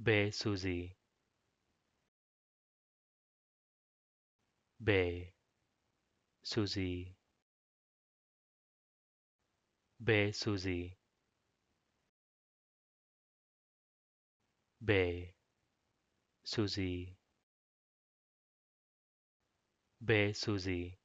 Bay Suzy. Bay Suzy. Bay Suzy. Bay Suzy. Bay Suzy.